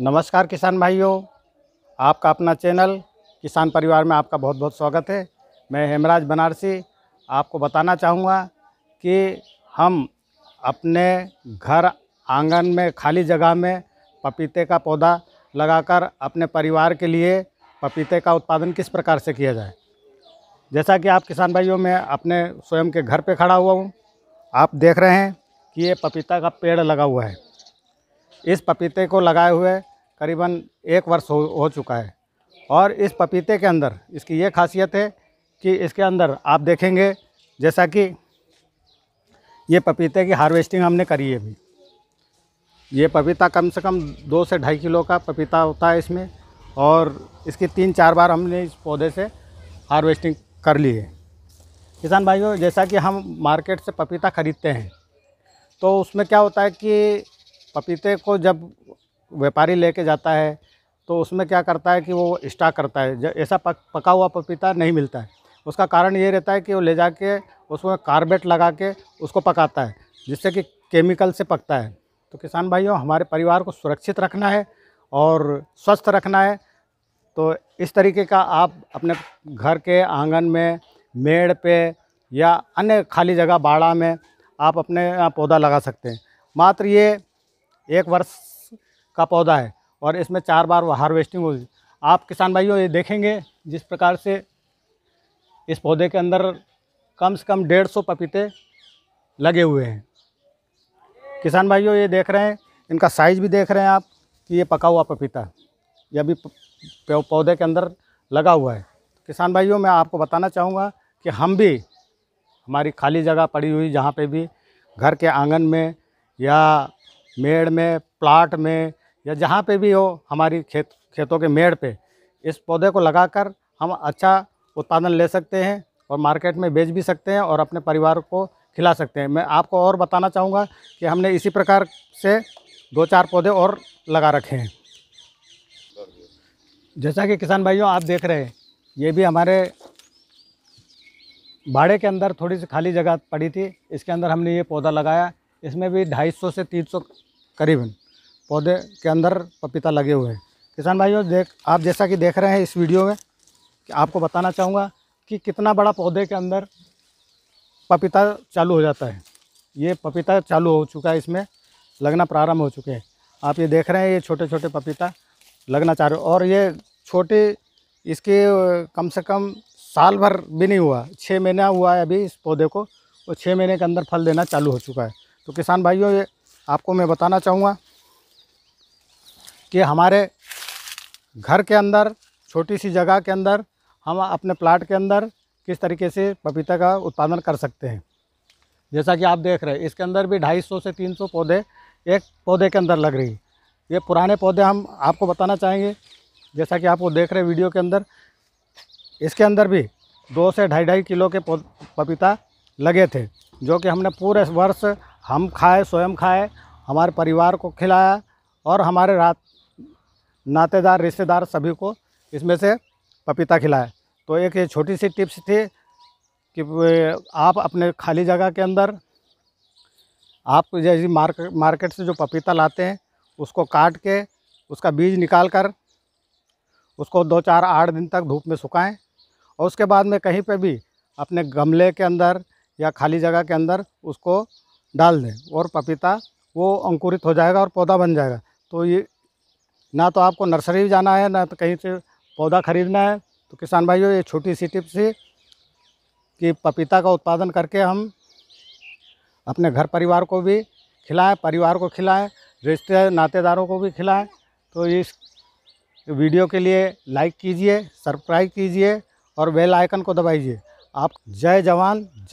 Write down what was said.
नमस्कार किसान भाइयों आपका अपना चैनल किसान परिवार में आपका बहुत बहुत स्वागत है मैं हेमराज बनारसी आपको बताना चाहूँगा कि हम अपने घर आंगन में खाली जगह में पपीते का पौधा लगाकर अपने परिवार के लिए पपीते का उत्पादन किस प्रकार से किया जाए जैसा कि आप किसान भाइयों में अपने स्वयं के घर पर खड़ा हुआ हूँ आप देख रहे हैं कि ये पपीता का पेड़ लगा हुआ है इस पपीते को लगाए हुए करीबन एक वर्ष हो, हो चुका है और इस पपीते के अंदर इसकी ये खासियत है कि इसके अंदर आप देखेंगे जैसा कि ये पपीते की हार्वेस्टिंग हमने करी है अभी ये पपीता कम से कम दो से ढाई किलो का पपीता होता है इसमें और इसकी तीन चार बार हमने इस पौधे से हार्वेस्टिंग कर ली है किसान भाइयों जैसा कि हम मार्केट से पपीता ख़रीदते हैं तो उसमें क्या होता है कि पपीते को जब व्यापारी लेके जाता है तो उसमें क्या करता है कि वो स्टाक करता है ऐसा पक, पका हुआ पपीता नहीं मिलता है उसका कारण ये रहता है कि वो ले जाके उसमें कार्बेट लगा के उसको पकाता है जिससे कि केमिकल से पकता है तो किसान भाइयों हमारे परिवार को सुरक्षित रखना है और स्वस्थ रखना है तो इस तरीके का आप अपने घर के आंगन में मेड़ पे या अन्य खाली जगह बाड़ा में आप अपने पौधा लगा सकते हैं मात्र ये एक वर्ष का पौधा है और इसमें चार बार हार्वेस्टिंग होगी आप किसान भाइयों ये देखेंगे जिस प्रकार से इस पौधे के अंदर कम से कम डेढ़ सौ पपीते लगे हुए हैं किसान भाइयों ये देख रहे हैं इनका साइज़ भी देख रहे हैं आप कि ये पका हुआ पपीता ये अभी पौधे के अंदर लगा हुआ है किसान भाइयों मैं आपको बताना चाहूँगा कि हम भी हमारी खाली जगह पड़ी हुई जहाँ पे भी घर के आंगन में या मेड़ में प्लाट में या जहाँ पे भी हो हमारी खेत खेतों के मेड़ पे इस पौधे को लगाकर हम अच्छा उत्पादन ले सकते हैं और मार्केट में बेच भी सकते हैं और अपने परिवार को खिला सकते हैं मैं आपको और बताना चाहूँगा कि हमने इसी प्रकार से दो चार पौधे और लगा रखे हैं जैसा कि किसान भाइयों आप देख रहे हैं ये भी हमारे बाड़े के अंदर थोड़ी सी खाली जगह पड़ी थी इसके अंदर हमने ये पौधा लगाया इसमें भी 250 से 300 करीबन पौधे के अंदर पपीता लगे हुए हैं किसान भाइयों देख आप जैसा कि देख रहे हैं इस वीडियो में कि आपको बताना चाहूँगा कि कितना बड़ा पौधे के अंदर पपीता चालू हो जाता है ये पपीता चालू हो चुका है इसमें लगना प्रारंभ हो चुके हैं आप ये देख रहे हैं ये छोटे छोटे पपीता लगना चाह रहे और ये छोटे इसके कम से कम साल भर भी नहीं हुआ छः महीना हुआ है अभी इस पौधे को और छः महीने के अंदर फल देना चालू हो चुका है तो किसान भाइयों ये आपको मैं बताना चाहूँगा कि हमारे घर के अंदर छोटी सी जगह के अंदर हम अपने प्लाट के अंदर किस तरीके से पपीता का उत्पादन कर सकते हैं जैसा कि आप देख रहे हैं इसके अंदर भी 250 से 300 पौधे एक पौधे के अंदर लग रही है ये पुराने पौधे हम आपको बताना चाहेंगे जैसा कि आप वो देख रहे हैं वीडियो के अंदर इसके अंदर भी दो से ढाई ढाई किलो के पपीता लगे थे जो कि हमने पूरे वर्ष हम खाए स्वयं खाए हमारे परिवार को खिलाया और हमारे रात नातेदार रिश्तेदार सभी को इसमें से पपीता खिलाया तो एक ये छोटी सी टिप्स थी कि आप अपने खाली जगह के अंदर आप जैसे मार्केट मार्केट से जो पपीता लाते हैं उसको काट के उसका बीज निकाल कर उसको दो चार आठ दिन तक धूप में सुखाएं और उसके बाद में कहीं पे भी अपने गमले के अंदर या खाली जगह के अंदर उसको डाल दें और पपीता वो अंकुरित हो जाएगा और पौधा बन जाएगा तो ये ना तो आपको नर्सरी जाना है ना तो कहीं से पौधा खरीदना है तो किसान भाइयों ये छोटी सी टिप्स है कि पपीता का उत्पादन करके हम अपने घर परिवार को भी खिलाएं परिवार को खिलाएं रिश्ते नातेदारों को भी खिलाएं तो इस वीडियो के लिए लाइक कीजिए सब्सक्राइब कीजिए और बेल आइकन को दबाइए आप जय जवान जय